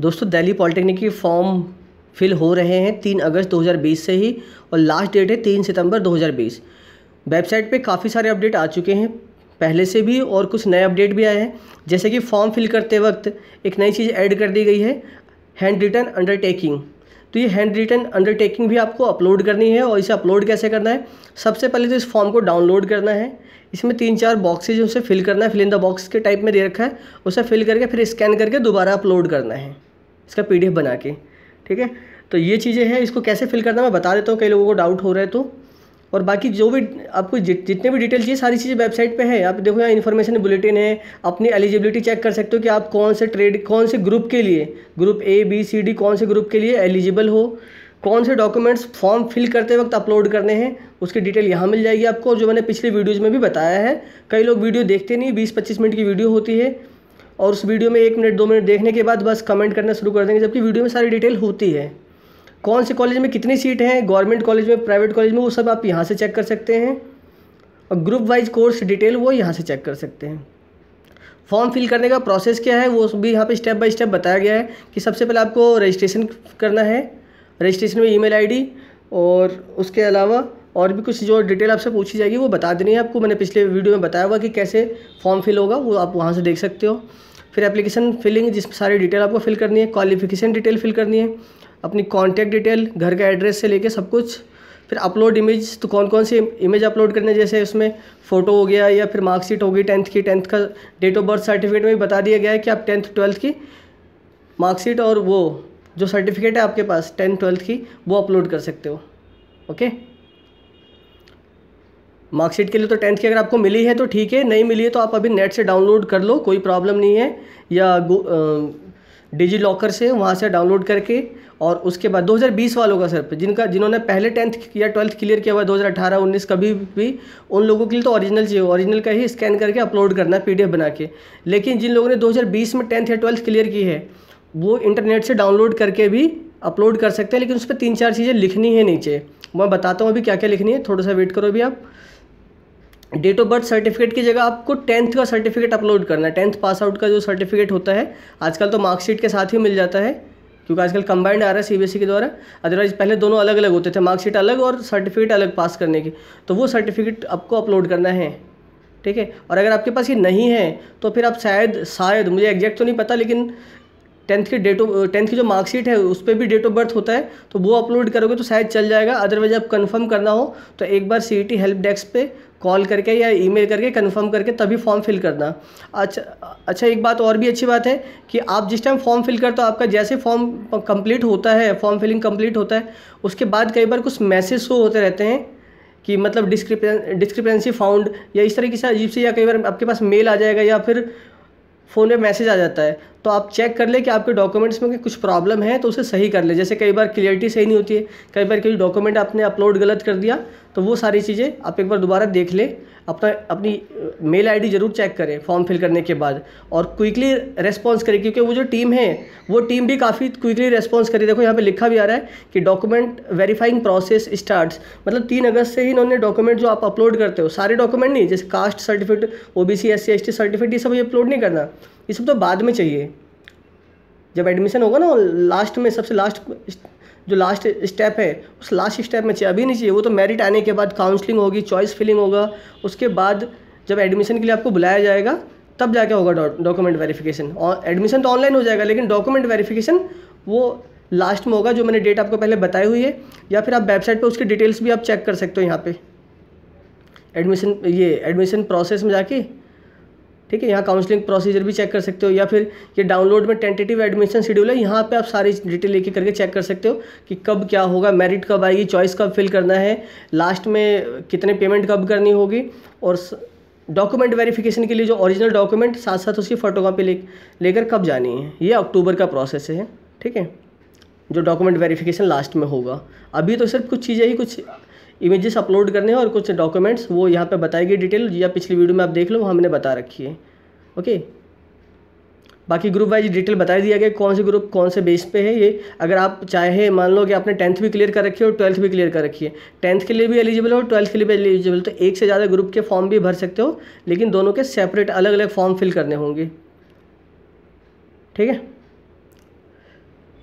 दोस्तों दिल्ली पॉलिटेक्निक की form fill हो रहे हैं तीन अगस्त 2020 से ही और लास्ट डेट है तीन सितंबर 2020 वेबसाइट पे काफ़ी सारे अपडेट आ चुके हैं पहले से भी और कुछ नए अपडेट भी आए हैं जैसे कि फॉर्म फिल करते वक्त एक नई चीज़ ऐड कर दी गई है हैंड रिटन अंडरटेकिंग तो ये हैंड रिटर्न अंडरटेकिंग भी आपको अपलोड करनी है और इसे अपलोड कैसे करना है सबसे पहले तो इस फॉर्म को डाउनलोड करना है इसमें तीन चार बॉक्सेज उसे फिल करना है फिल इन द बॉक्स के टाइप में दे रखा है उसे फिल करके फिर स्कैन करके दोबारा अपलोड करना है इसका पी बना के ठीक है तो ये चीज़ें हैं इसको कैसे फिल करना मैं बता देता हूँ कई लोगों को डाउट हो रहा है तो और बाकी जो भी आपको जितने भी डिटेल चाहिए सारी चीज़ें वेबसाइट पे है आप देखो यहाँ इन्फॉर्मेशन बुलेटिन है अपनी एलिजिबिलिटी चेक कर सकते हो कि आप कौन से ट्रेड कौन से ग्रुप के लिए group A B C D कौन से ग्रुप के लिए एलिजिबल हो कौन से डॉक्यूमेंट्स फॉर्म फिल करते वक्त अपलोड करने हैं उसकी डिटेल यहाँ मिल जाएगी आपको जो मैंने पिछले वीडियोज़ में भी बताया है कई लोग वीडियो देखते नहीं बीस पच्चीस मिनट की वीडियो होती है और उस वीडियो में एक मिनट दो मिनट देखने के बाद बस कमेंट करना शुरू कर देंगे जबकि वीडियो में सारी डिटेल होती है कौन से कॉलेज में कितनी सीट हैं गवर्नमेंट कॉलेज में प्राइवेट कॉलेज में वो सब आप यहाँ से चेक कर सकते हैं और ग्रुप वाइज कोर्स डिटेल वो यहाँ से चेक कर सकते हैं फॉर्म फिल करने का प्रोसेस क्या है वो भी यहाँ पे स्टेप बाय स्टेप बताया गया है कि सबसे पहले आपको रजिस्ट्रेशन करना है रजिस्ट्रेशन में ईमेल आईडी और उसके अलावा और भी कुछ जो डिटेल आपसे पूछी जाएगी वो बता देनी है आपको मैंने पिछले वीडियो में बताया हुआ कि कैसे फॉर्म फिल होगा वो आप वहाँ से देख सकते हो फिर एप्लीकेशन फिलिंग जिसमें सारी डिटेल आपको फिल करनी है क्वालिफिकेशन डिटेल फिल करनी है अपनी कॉन्टैक्ट डिटेल घर का एड्रेस से लेके सब कुछ फिर अपलोड इमेज तो कौन कौन सी इमेज अपलोड करने जैसे उसमें फ़ोटो हो गया या फिर मार्कशीट होगी टेंथ की टेंथ का डेट ऑफ बर्थ सर्टिफिकेट में भी बता दिया गया है कि आप टेंथ ट्वेल्थ की मार्कशीट और वो जो सर्टिफिकेट है आपके पास टेंथ ट्वेल्थ की वो अपलोड कर सकते हो ओके मार्कशीट के लिए तो टेंथ की अगर आपको मिली है तो ठीक है नहीं मिली है तो आप अभी नेट से डाउनलोड कर लो कोई प्रॉब्लम नहीं है या डिजी लॉकर से वहाँ से डाउनलोड करके और उसके बाद 2020 वालों का सर जिनका जिन्होंने पहले टेंथ या ट्वेल्थ क्लियर किया हुआ है 2018 19 कभी भी उन लोगों के लिए तो ओरिजिनल चाहिए ओरिजिनल का ही स्कैन करके अपलोड करना है एफ बना के लेकिन जिन लोगों ने 2020 में टेंथ या ट्वेल्थ क्लियर की है वो इंटरनेट से डाउनलोड करके भी अपलोड कर सकते हैं लेकिन उस पर तीन चार चीज़ें लिखनी है नीचे मैं बताता हूँ अभी क्या क्या लिखनी है थोड़ा सा वेट करो अभी आप डेट ऑफ बर्थ सर्टिफिकेट की जगह आपको टेंथ का सर्टिफिकेट अपलोड करना है टेंथ पास आउट का जो सर्टिफिकेट होता है आजकल तो मार्कशीट के साथ ही मिल जाता है क्योंकि आजकल कंबाइंड आ रहा है सीबीएसई e के द्वारा अदरवाइज पहले दोनों अलग अलग होते थे मार्कशीट अलग और सर्टिफिकेट अलग पास करने की तो वो सर्टिफिकेट आपको अपलोड करना है ठीक है और अगर आपके पास ये नहीं है तो फिर आप शायद शायद मुझे एग्जैक्ट तो नहीं पता लेकिन टेंथ की डेट ऑफ टेंथ की जो मार्कशीट है उस पर भी डेट ऑफ बर्थ होता है तो वो अपलोड करोगे तो शायद चल जाएगा अदरवाइज आप कंफर्म करना हो तो एक बार सी e हेल्प डेस्क पे कॉल करके या ईमेल करके कंफर्म करके तभी फॉर्म फिल करना अच्छा अच्छा एक बात और भी अच्छी बात है कि आप जिस टाइम फॉर्म फिल करते हो आपका जैसे फॉर्म कंप्लीट होता है फॉर्म फिलिंग कंप्लीट होता है उसके बाद कई बार कुछ मैसेज शो होते रहते हैं कि मतलब डिस्क्रिपेंसी फाउंड या इस तरह की अजीब से या कई बार आपके पास मेल आ जाएगा या फिर फ़ोन पे मैसेज आ जाता है तो आप चेक कर लें कि आपके डॉक्यूमेंट्स में कुछ प्रॉब्लम है तो उसे सही कर लें जैसे कई बार क्लियरिटी सही नहीं होती है कई बार कोई डॉक्यूमेंट आपने अपलोड गलत कर दिया तो वो सारी चीज़ें आप एक बार दोबारा देख लें अपना अपनी मेल आईडी ज़रूर चेक करें फॉर्म फिल करने के बाद और क्विकली रेस्पॉन्स करें क्योंकि वो जो टीम है वो टीम भी काफ़ी क्विकली रेस्पॉन्स करी देखो यहाँ पे लिखा भी आ रहा है कि डॉक्यूमेंट वेरीफाइंग प्रोसेस स्टार्ट्स मतलब तीन अगस्त से ही इन्होंने डॉक्यूमेंट जो आप अपलोड करते हो सारे डॉक्यूमेंट नहीं जैसे caste certificate O B C S C S T certificate ये सब ये अपलोड नहीं करना ये सब तो बाद में चाहिए जब एडमिशन होगा ना लास्ट में सबसे लास्ट जो लास्ट स्टेप है उस लास्ट स्टेप में चाहिए अभी नहीं चाहिए वो तो मेरिट आने के बाद काउंसलिंग होगी चॉइस फिलिंग होगा उसके बाद जब एडमिशन के लिए आपको बुलाया जाएगा तब जाके होगा डॉक्यूमेंट वेरीफ़िकेशन और एडमिशन तो ऑनलाइन हो जाएगा लेकिन डॉक्यूमेंट वेरीफिकेशन वो लास्ट में होगा जो मैंने डेट आपको पहले बताई हुई है या फिर आप वेबसाइट पर उसकी डिटेल्स भी आप चेक कर सकते हो यहाँ पर एडमिशन ये एडमिशन प्रोसेस में जाके ठीक है यहाँ काउंसलिंग प्रोसीजर भी चेक कर सकते हो या फिर ये डाउनलोड में टेंटेटिव एडमिशन शेड्यूल है यहाँ पे आप सारी डिटेल लेके करके चेक कर सकते हो कि कब क्या होगा मेरिट कब आएगी चॉइस कब फिल करना है लास्ट में कितने पेमेंट कब करनी होगी और डॉक्यूमेंट वेरिफिकेशन के लिए जो ओरिजिनल डॉक्यूमेंट साथ साथ उसकी फ़ोटोकॉपी ले लेकर कब जानी है ये अक्टूबर का प्रोसेस है ठीक है जो डॉक्यूमेंट वेरिफिकेशन लास्ट में होगा अभी तो सिर्फ कुछ चीज़ें ही कुछ इमेजेस अपलोड करने हैं और कुछ डॉक्यूमेंट्स वो यहाँ पे बताई गई डिटेल या पिछली वीडियो में आप देख लो वो हमने बता रखी है ओके बाकी ग्रुप वाइज डिटेल बता दिया गया कौन से ग्रुप कौन से बेस पे है ये अगर आप चाहे मान लो कि आपने टेंथ भी क्लियर कर रखी है और ट्वेल्थ भी क्लियर कर रखी है टेंथ के लिए भी एलिजिबल है और ट्वेल्थ के लिए भी एलिजिबल तो एक से ज़्यादा ग्रुप के फॉर्म भी भर सकते हो लेकिन दोनों के सेपरेट अलग अलग फॉर्म फिल करने होंगे ठीक है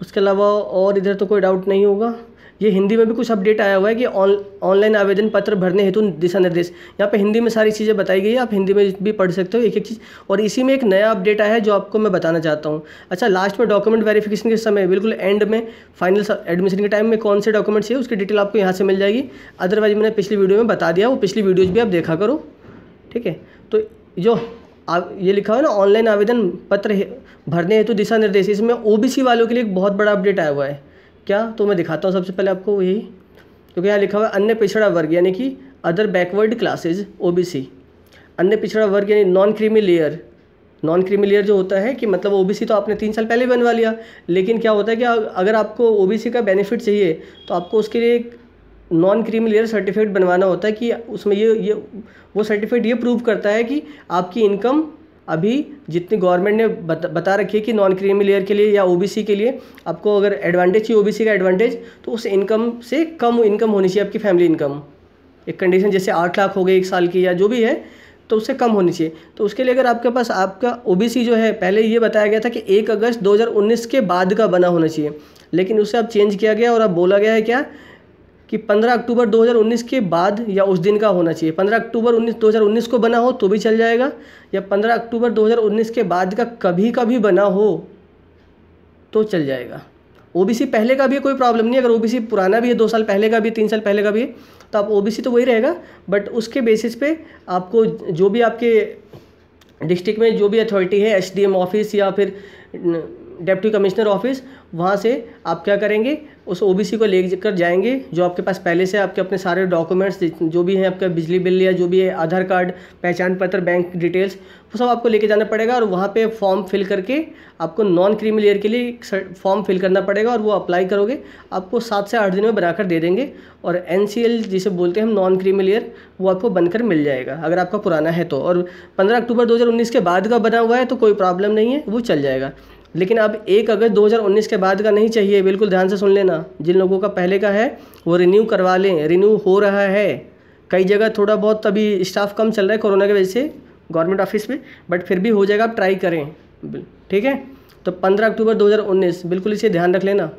उसके अलावा और इधर तो कोई डाउट नहीं होगा ये हिंदी में भी कुछ अपडेट आया हुआ है कि ऑनलाइन आवेदन पत्र भरने हेतु दिशा निर्देश यहाँ पे हिंदी में सारी चीज़ें बताई गई है आप हिंदी में भी पढ़ सकते हो एक एक चीज़ और इसी में एक नया अपडेट आया है जो आपको मैं बताना चाहता हूँ अच्छा लास्ट में डॉक्यूमेंट वेरिफिकेशन के समय बिल्कुल एंड में फाइनल एडमिशन के टाइम में कौन से डॉक्यूमेंट्स है उसकी डिटेल आपको यहाँ से मिल जाएगी अदरवाइज मैंने पिछली वीडियो में बता दिया वो पिछली वीडियोज़ भी आप देखा करो ठीक है तो जो आप ये लिखा हुआ ना ऑनलाइन आवेदन पत्र भरने हेतु दिशा निर्देश इसमें ओबीसी वालों के लिए एक बहुत बड़ा अपडेट आया हुआ है क्या तो मैं दिखाता हूँ सबसे पहले आपको यही क्योंकि यहाँ लिखा हुआ है अन्य पिछड़ा वर्ग यानी कि अदर बैकवर्ड क्लासेज ओबीसी अन्य पिछड़ा वर्ग यानी non creamy layer non creamy layer जो होता है कि मतलब ओबीसी तो आपने तीन साल पहले बनवा लिया लेकिन क्या होता है कि अगर आपको ओबीसी का बेनिफिट चाहिए तो आपको उसके लिए एक नॉन क्रीमी लेयर सर्टिफिकेट बनवाना होता है कि उसमें ये ये वो सर्टिफिकेट ये प्रूव करता है कि आपकी इनकम अभी जितनी गवर्नमेंट ने बता, बता रखी है कि नॉन क्रीमी लेयर के लिए या ओबीसी के लिए आपको अगर एडवांटेज चाहिए ओबीसी का एडवांटेज तो उस इनकम से कम इनकम होनी चाहिए आपकी फैमिली इनकम एक कंडीशन जैसे आठ लाख हो गए एक साल की या जो भी है तो उससे कम होनी चाहिए तो उसके लिए अगर आपके पास आपका ओ जो है पहले ये बताया गया था कि एक अगस्त दो के बाद का बना होना चाहिए लेकिन उसे अब चेंज किया गया और अब बोला गया है क्या कि 15 अक्टूबर 2019 के बाद या उस दिन का होना चाहिए 15 अक्टूबर 19 2019 को बना हो तो भी चल जाएगा या 15 अक्टूबर 2019 के बाद का कभी कभी बना हो तो चल जाएगा ओबीसी पहले का भी कोई प्रॉब्लम नहीं अगर ओबीसी पुराना भी है दो साल पहले का भी तीन साल पहले का भी है तो आप ओ तो वही रहेगा बट उसके बेसिस पे आपको जो भी आपके डिस्ट्रिक्ट में जो भी अथॉरिटी है एस ऑफिस या फिर डेप्टी कमिश्नर ऑफिस वहाँ से आप क्या करेंगे उस ओबीसी को लेकर जाएंगे जो आपके पास पहले से आपके अपने सारे डॉक्यूमेंट्स जो भी हैं आपका बिजली बिल या जो भी है आधार कार्ड पहचान पत्र बैंक डिटेल्स वो सब आपको लेके जाना पड़ेगा और वहाँ पे फॉर्म फिल करके आपको नॉन क्रीमी लेयर के लिए फॉर्म फिल करना पड़ेगा और वो अप्लाई करोगे आपको सात से आठ दिन में बनाकर दे देंगे और एन जिसे बोलते हैं हम नॉन क्रीमी लेयर वो आपको बनकर मिल जाएगा अगर आपका पुराना है तो और पंद्रह अक्टूबर दो के बाद का बना हुआ है तो कोई प्रॉब्लम नहीं है वो चल जाएगा लेकिन अब एक अगस्त 2019 के बाद का नहीं चाहिए बिल्कुल ध्यान से सुन लेना जिन लोगों का पहले का है वो रिन्यू करवा लें रिन्यू हो रहा है कई जगह थोड़ा बहुत अभी स्टाफ कम चल रहा है कोरोना की वजह से गवर्नमेंट ऑफिस में बट फिर भी हो जाएगा आप ट्राई करें ठीक है तो 15 अक्टूबर 2019 बिल्कुल इसे ध्यान रख लेना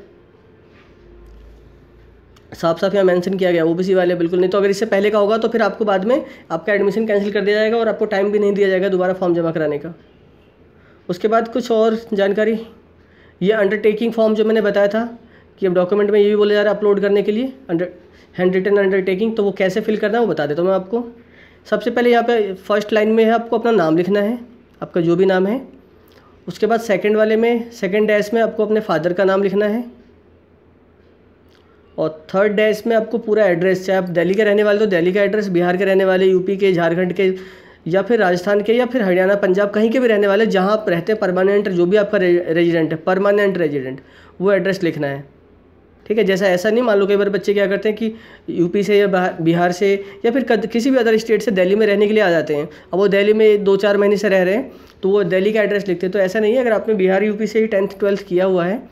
साफ साफ यहाँ मेंशन किया गया ओबीसी वाले बिल्कुल नहीं तो अगर इससे पहले का होगा तो फिर आपको बाद में आपका एडमिशन कैंसिल कर दिया जाएगा और आपको टाइम भी नहीं दिया जाएगा दोबारा फॉर्म जमा कराने का उसके बाद कुछ और जानकारी ये अंडरटेकिंग फॉर्म जो मैंने बताया था कि अब डॉक्यूमेंट में ये भी बोला जा रहा है अपलोड करने के लिए अंडर हैंड रिटन अंडरटेकिंग तो वो कैसे फिल करना है वो बता देता हूँ मैं आपको सबसे पहले यहाँ पे फर्स्ट लाइन में है आपको अपना नाम लिखना है आपका जो भी नाम है उसके बाद सेकेंड वाले में सेकेंड डैश में आपको अपने फादर का नाम लिखना है और थर्ड डैश में आपको पूरा एड्रेस चाहे आप दिल्ली के रहने वाले तो दिल्ली का एड्रेस बिहार के रहने वाले यूपी के झारखंड के या फिर राजस्थान के या फिर हरियाणा पंजाब कहीं के भी रहने वाले जहाँ आप रहते हैं परमानेंट जो भी आपका रेजिडेंट है परमानेंट रेजिडेंट वो एड्रेस लिखना है ठीक है जैसा ऐसा नहीं मान लो कई बार बच्चे क्या करते हैं कि यूपी से या बिहार से या फिर किसी भी अदर स्टेट से दिल्ली में रहने के लिए आ जाते हैं अब वो दिल्ली में दो चार महीने से रह रहे हैं तो वो दिल्ली का एड्रेस लिखते हैं तो ऐसा नहीं है अगर आपने बिहार यूपी से ही टेंथ ट्वेल्थ किया हुआ है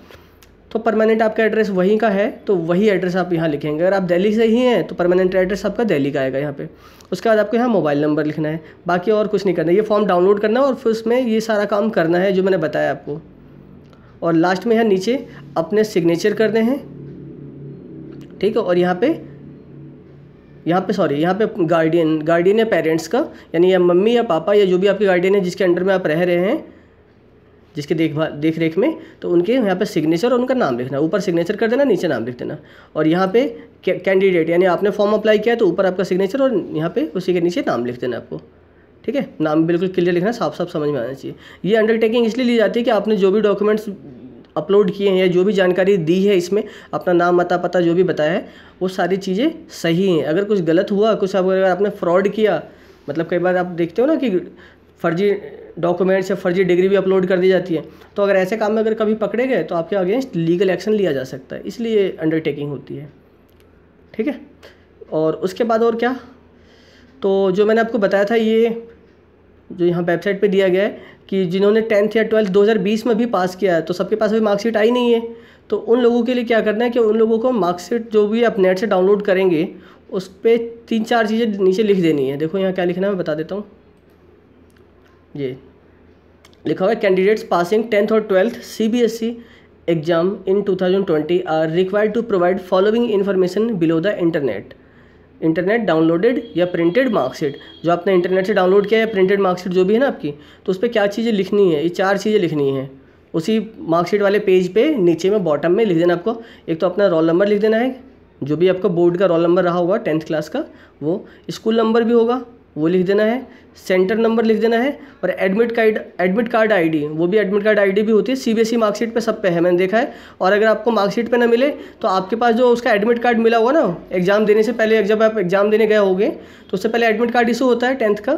तो परमानेंट आपका एड्रेस वहीं का है तो वही एड्रेस आप यहाँ लिखेंगे अगर आप दिल्ली से ही हैं तो परमानेंट एड्रेस आपका दिल्ली का आएगा यहाँ पे उसके बाद आपको यहाँ मोबाइल नंबर लिखना है बाकी और कुछ नहीं करना है ये फॉर्म डाउनलोड करना है और फिर उसमें ये सारा काम करना है जो मैंने बताया आपको और लास्ट में यहाँ नीचे अपने सिग्नेचर करने हैं ठीक है और यहाँ पर यहाँ पे सॉरी यहाँ पे गार्डियन गार्डियन या पेरेंट्स का यानी या मम्मी या पापा या जो भी आपके गार्डियन है जिसके अंडर में आप रह रहे हैं जिसके देखभाल देख रेख में तो उनके यहाँ पे सिग्नेचर और उनका नाम लिखना ऊपर सिग्नेचर कर देना नीचे नाम लिख देना और यहाँ पे कैंडिडेट यानी आपने फॉर्म अप्लाई किया तो ऊपर आपका सिग्नेचर और यहाँ पे उसी के नीचे नाम लिख देना आपको ठीक है नाम बिल्कुल क्लियर लिखना साफ साफ समझ में आना चाहिए ये अंडरटेकिंग इसलिए ली जाती है कि आपने जो भी डॉक्यूमेंट्स अपलोड किए हैं या जो भी जानकारी दी है इसमें अपना नाम मता पता जो भी बताया है वो सारी चीज़ें सही हैं अगर कुछ गलत हुआ कुछ अगर आपने फ्रॉड किया मतलब कई बार आप देखते हो ना कि फर्जी डॉक्यूमेंट्स या फर्जी डिग्री भी अपलोड कर दी जाती है तो अगर ऐसे काम में अगर कभी पकड़े गए तो आपके अगेंस्ट लीगल एक्शन लिया जा सकता है इसलिए अंडरटेकिंग होती है ठीक है और उसके बाद और क्या तो जो मैंने आपको बताया था ये जो यहाँ वेबसाइट पे दिया गया है कि जिन्होंने टेंथ या ट्वेल्थ 2020 में भी पास किया है तो सबके पास अभी मार्कशीट आई नहीं है तो उन लोगों के लिए क्या करना है कि उन लोगों को मार्कशीट जो भी आप नेट से डाउनलोड करेंगे उस पर तीन चार चीज़ें नीचे लिख देनी है देखो यहाँ क्या लिखना है मैं बता देता हूँ ये लिखा हुआ है कैंडिडेट्स पासिंग टेंथ और twelfth C B S E exam in two thousand twenty are required to provide following information below the internet internet downloaded या प्रिंटेड मार्कशीट जो आपने इंटरनेट से डाउनलोड किया या प्रिंटेड मार्कशीट जो भी है ना आपकी तो उस पर क्या चीज़ें लिखनी है ये चार चीज़ें लिखनी है उसी मार्कशीट वाले पेज पे नीचे में बॉटम में लिख देना आपको एक तो अपना रोल नंबर लिख देना है जो भी आपका बोर्ड का रोल नंबर रहा होगा टेंथ क्लास का वो स्कूल नंबर भी होगा वो लिख देना है सेंटर नंबर लिख देना है और admit card admit card ID वो भी एडमिट कार्ड आईडी भी होती है सीबीएसई मार्कशीट पे सब पे है मैंने देखा है और अगर आपको मार्कशीट पे ना मिले तो आपके पास जो उसका एडमिट कार्ड मिला होगा ना एग्ज़ाम देने से पहले जब आप एग्ज़ाम देने गए होगे तो उससे पहले एडमिट कार्ड इशू होता है टेंथ का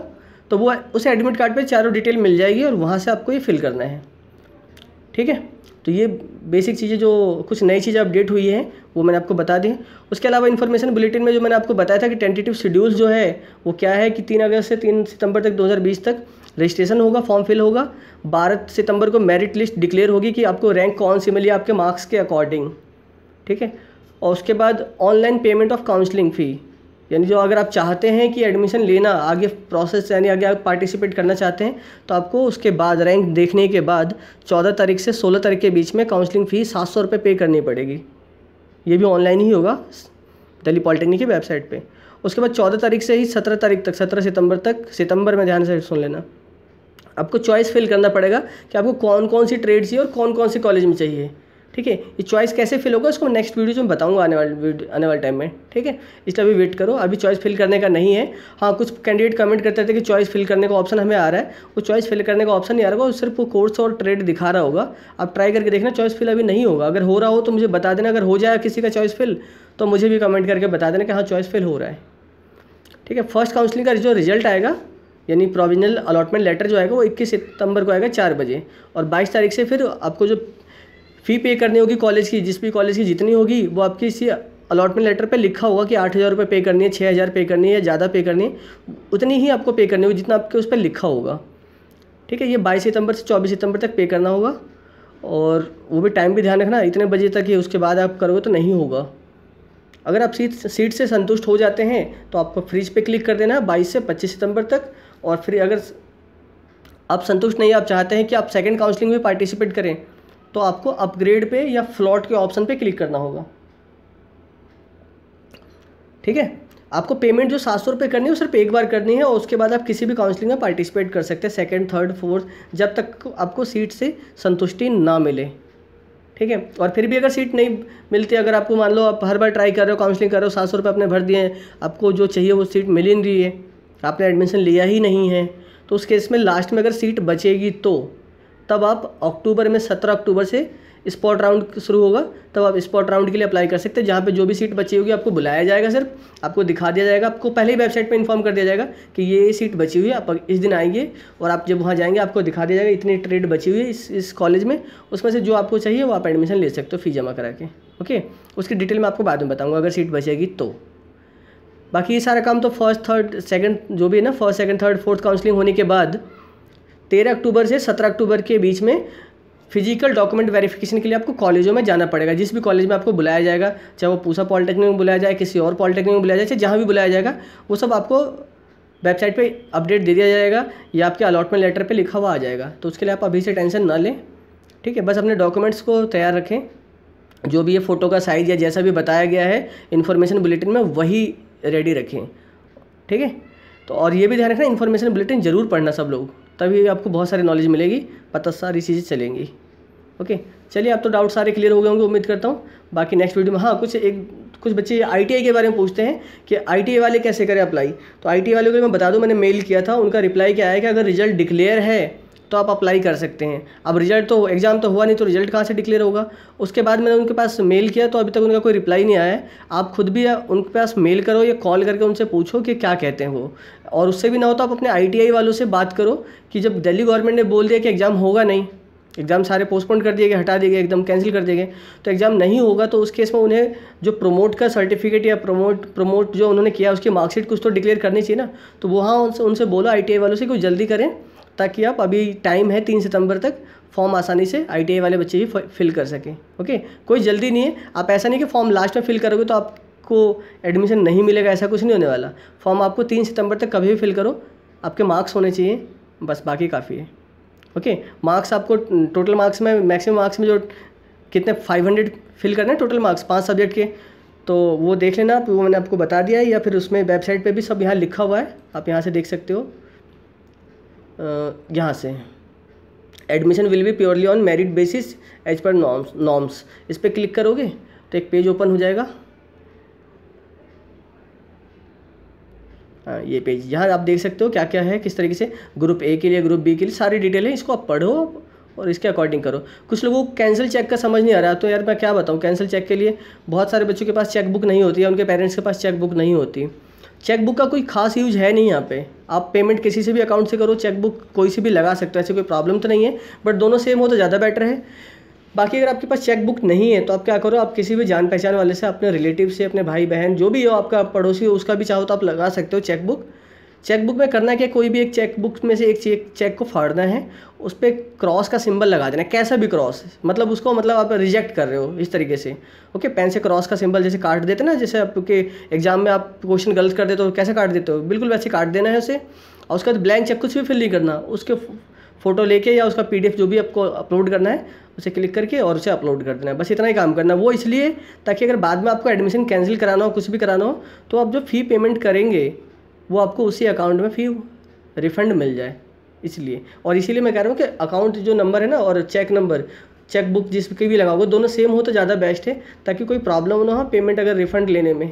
तो वो उसे एडमिट कार्ड पर चारों डिटेल मिल जाएगी और वहाँ से आपको ये फिल करना है ठीक है तो ये बेसिक चीज़ें जो कुछ नई चीज़ें अपडेट हुई हैं वो मैंने आपको बता दी उसके अलावा इन्फॉर्मेशन बुलेटिन में जो मैंने आपको बताया था कि टेंटेटिव शेड्यूल जो है वो क्या है कि तीन अगस्त से तीन सितंबर तक 2020 तक रजिस्ट्रेशन होगा फॉर्म फिल होगा बारह सितंबर को मेरिट लिस्ट डिक्लेयर होगी कि आपको रैंक कौन सी मिली आपके मार्क्स के अकॉर्डिंग ठीक है और उसके बाद online payment of counselling fee यानी जो अगर आप चाहते हैं कि एडमिशन लेना आगे प्रोसेस यानी आगे आप पार्टिसिपेट करना चाहते हैं तो आपको उसके बाद रैंक देखने के बाद चौदह तारीख से सोलह तारीख के बीच में काउंसलिंग फ़ी सात सौ रुपये पे करनी पड़ेगी ये भी ऑनलाइन ही होगा दिल्ली पॉलिटेक्निक की वेबसाइट पे उसके बाद चौदह तारीख से ही सत्रह तारीख तक सत्रह सितंबर तक सितंबर में ध्यान से सुन लेना आपको चॉइस फिल करना पड़ेगा कि आपको कौन कौन सी ट्रेड चाहिए और कौन कौन से कॉलेज में चाहिए ठीक है ये चॉइस कैसे फिल होगा उसको नेक्स्ट वीडियो में बताऊंगा आने वाले आने वाले टाइम में ठीक है इसलिए अभी वेट करो अभी चॉइस फिल करने का नहीं है हाँ कुछ कैंडिडेट कमेंट करते थे कि चॉइस फिल करने का ऑप्शन हमें आ रहा है वो चॉइस फिल करने का ऑप्शन नहीं आ रहा होगा सिर्फ वो कोर्स और ट्रेड दिखा रहा होगा आप ट्राई करके देखना चॉइस फिल अभी नहीं होगा अगर हो रहा हो तो मुझे बता देना अगर हो जाए किसी का चॉइस फिल तो मुझे भी कमेंट करके बता देना कि हाँ चॉइस फिल हो रहा है ठीक है फर्स्ट काउंसलिंग का जो रिजल्ट आएगा यानी प्रोविजनल अलॉटमेंट लेटर जो आएगा वो 21 सितंबर को आएगा चार बजे और 22 तारीख से फिर आपको जो फ़ी पे करनी होगी कॉलेज की जिस भी कॉलेज की जितनी होगी वो आपकी इसी अलॉटमेंट लेटर पे लिखा होगा कि आठ हज़ार रुपये पे करनी है छः हज़ार पे करनी है या ज़्यादा पे करनी है उतनी ही आपको पे करनी होगी जितना आपके उस पर लिखा होगा ठीक है ये बाईस सितंबर से चौबीस सितंबर तक पे करना होगा और वो भी टाइम भी ध्यान रखना इतने बजे तक ही उसके बाद आप करोगे तो नहीं होगा अगर आप सीट सीट से संतुष्ट हो जाते हैं तो आपको फ्रीज पे क्लिक कर देना है बाईस से पच्चीस सितंबर तक और फिर अगर आप संतुष्ट नहीं आप चाहते हैं कि आप सेकेंड काउंसलिंग में पार्टिसिपेट करें तो आपको अपग्रेड पे या फ्लॉट के ऑप्शन पे क्लिक करना होगा ठीक है आपको पेमेंट जो सात सौ रुपये करनी है वो सिर्फ एक बार करनी है और उसके बाद आप किसी भी काउंसलिंग में पार्टिसिपेट कर सकते हैं सेकेंड थर्ड फोर्थ जब तक आपको सीट से संतुष्टि ना मिले ठीक है और फिर भी अगर सीट नहीं मिलती अगर आपको मान लो आप हर बार ट्राई कर रहे हो काउंसलिंग कर रहे हो सात सौ रुपये अपने भर दिए हैं आपको जो चाहिए वो सीट मिल ही नहीं रही है आपने एडमिशन लिया ही नहीं है तो उस केस में लास्ट में अगर सीट बचेगी तो तब आप अक्टूबर में सत्रह अक्टूबर से स्पॉट राउंड शुरू होगा तब आप स्पॉट राउंड के लिए अप्लाई कर सकते हैं जहाँ पे जो भी सीट बची होगी आपको बुलाया जाएगा सिर्फ आपको दिखा दिया जाएगा आपको पहले ही वेबसाइट पे इन्फॉर्म कर दिया जाएगा कि ये सीट बची हुई है आप इस दिन आएंगे और आप जब वहाँ जाएंगे आपको दिखा दिया जाएगा इतनी ट्रेड बची हुई है इस इस कॉलेज में उसमें से जो आपको चाहिए वो आप एडमिशन ले सकते हो फी जमा करा के ओके उसकी डिटेल मैं आपको बाद में बताऊँगा अगर सीट बचेगी तो बाकी ये सारा काम तो फर्स्ट थर्ड सेकेंड जो भी है ना first second third fourth counselling होने के बाद तेरह अक्टूबर से सत्रह अक्टूबर के बीच में फिजिकल डॉक्यूमेंट वेरिफिकेशन के लिए आपको कॉलेजों में जाना पड़ेगा जिस भी कॉलेज में आपको बुलाया जाएगा चाहे वो पूसा पॉलिटेक्निक में बुलाया जाए किसी और पॉलिटेक्निक में बुलाया जाए चाहे जहाँ भी बुलाया जाएगा वो सब आपको वेबसाइट पे अपडेट दे दिया जाएगा या आपके अलॉटमेंट लेटर पे लिखा हुआ आ जाएगा तो उसके लिए आप अभी से टेंशन ना लें ठीक है बस अपने डॉक्यूमेंट्स को तैयार रखें जो भी ये फ़ोटो का साइज़ या जैसा भी बताया गया है इन्फॉर्मेशन बुलेटिन में वही रेडी रखें ठीक है तो और ये भी ध्यान रखना इन्फॉर्मेशन बुलेटिन ज़रूर पढ़ना सब लोग तभी आपको बहुत सारी नॉलेज मिलेगी पता सारी चीज़ें चलेंगी ओके चलिए आप तो डाउट सारे क्लियर हो गए होंगे उम्मीद करता हूँ बाकी नेक्स्ट वीडियो में हाँ कुछ एक कुछ बच्चे आई के बारे में पूछते हैं कि आई वाले कैसे करें अप्लाई तो आई वाले को मैं बता दूँ मैंने मेल किया था उनका रिप्लाई क्या है कि अगर रिजल्ट डिक्लेयर है तो आप अप्लाई कर सकते हैं अब रिजल्ट तो एग्ज़ाम तो हुआ नहीं तो रिजल्ट कहाँ से डिक्लेयर होगा उसके बाद मैंने उनके पास मेल किया तो अभी तक उनका कोई रिप्लाई नहीं आया आप खुद भी उनके पास मेल करो या कॉल करके उनसे पूछो कि क्या कहते हैं वो और उससे भी ना हो तो आप अपने आई वालों से बात करो कि जब दिल्ली गवर्नमेंट ने बोल दिया कि एग्ज़ाम होगा नहीं एग्ज़ाम सारे पोस्टपोन कर दिए गए हटा दिए गए एकदम कैंसिल कर दिए गए तो एग्ज़ाम नहीं होगा तो उस केस में उन्हें जो प्रमोट का सर्टिफिकेट या प्रमोट प्रमोट जो उन्होंने किया उसकी मार्कशीट कुछ तो डिक्लेयर करनी चाहिए ना तो वहाँ उनसे उनसे बोलो आई वालों से कुछ जल्दी करें ताकि आप अभी टाइम है तीन सितंबर तक फॉर्म आसानी से आई वाले बच्चे भी फिल कर सकें ओके कोई जल्दी नहीं है आप ऐसा नहीं कि फॉर्म लास्ट में फिल करोगे तो आपको एडमिशन नहीं मिलेगा ऐसा कुछ नहीं होने वाला फॉर्म आपको तीन सितंबर तक कभी भी फिल करो आपके मार्क्स होने चाहिए बस बाकी काफ़ी है ओके मार्क्स आपको टोटल मार्क्स में मैक्सिमम मार्क्स में जो कितने 500 फिल करने हैं टोटल मार्क्स पांच सब्जेक्ट के तो वो देख लेना आप वो मैंने आपको बता दिया है या फिर उसमें वेबसाइट पे भी सब यहाँ लिखा हुआ है आप यहाँ से देख सकते हो यहाँ से admission will be purely on merit basis as per norms norms इस पर क्लिक करोगे तो एक पेज ओपन हो जाएगा हाँ ये पेज यहाँ आप देख सकते हो क्या क्या है किस तरीके से ग्रुप ए के लिए ग्रुप बी के लिए सारी डिटेल है इसको आप पढ़ो और इसके अकॉर्डिंग करो कुछ लोगों को कैंसिल चेक का समझ नहीं आ रहा तो यार मैं क्या बताऊँ कैंसिल चेक के लिए बहुत सारे बच्चों के पास चेक बुक नहीं होती है उनके पेरेंट्स के पास चेक बुक नहीं होती चेकबुक का कोई खास यूज है नहीं यहाँ पे आप पेमेंट किसी से भी अकाउंट से करो चेकबुक कोई से भी लगा सकते हो ऐसे कोई प्रॉब्लम तो नहीं है बट दोनों सेम हो तो ज़्यादा बेटर है बाकी अगर आपके पास चेकबुक नहीं है तो आप क्या करो आप किसी भी जान पहचान वाले से अपने रिलेटिव से अपने भाई बहन जो भी हो आपका पड़ोसी हो उसका भी चाहो तो आप लगा सकते हो चेकबुक चेकबुक में करना क्या कोई भी एक चेकबुक में से एक चेक चेक को फाड़ना है उस पर क्रॉस का सिंबल लगा देना कैसा भी क्रॉस मतलब उसको मतलब आप रिजेक्ट कर रहे हो इस तरीके से ओके पेन से क्रॉस का सिंबल जैसे काट देते ना जैसे आपके एग्जाम में आप क्वेश्चन गलत कर देते हो तो कैसे काट देते हो बिल्कुल वैसे काट देना है उसे और उसके बाद ब्लैंक चेक कुछ भी फिल नहीं करना उसके फ़ोटो लेके या उसका पी जो भी आपको अपलोड करना है उसे क्लिक करके और उसे अपलोड कर देना है बस इतना ही काम करना है वो इसलिए ताकि अगर बाद में आपको एडमिशन कैंसिल कराना हो कुछ भी कराना हो तो आप जो फ़ी पेमेंट करेंगे वो आपको उसी अकाउंट में फिर रिफ़ंड मिल जाए इसलिए और इसीलिए मैं कह रहा हूँ कि अकाउंट जो नंबर है ना और चेक नंबर चेक बुक जिसके भी लगाओगे दोनों सेम हो तो ज़्यादा बेस्ट है ताकि कोई प्रॉब्लम ना हो पेमेंट अगर रिफ़ंड लेने में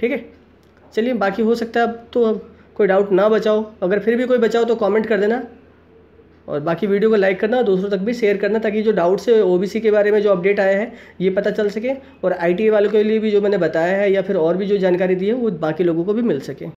ठीक है चलिए बाकी हो सकता है अब तो कोई डाउट ना बचाओ अगर फिर भी कोई बचाओ तो कमेंट कर देना और बाकी वीडियो को लाइक करना और दूसरों तक भी शेयर करना ताकि जो डाउट्स है ओबीसी के बारे में जो अपडेट आए हैं ये पता चल सके और आईटीआई वालों के लिए भी जो मैंने बताया है या फिर और भी जो जानकारी दी है वो बाकी लोगों को भी मिल सके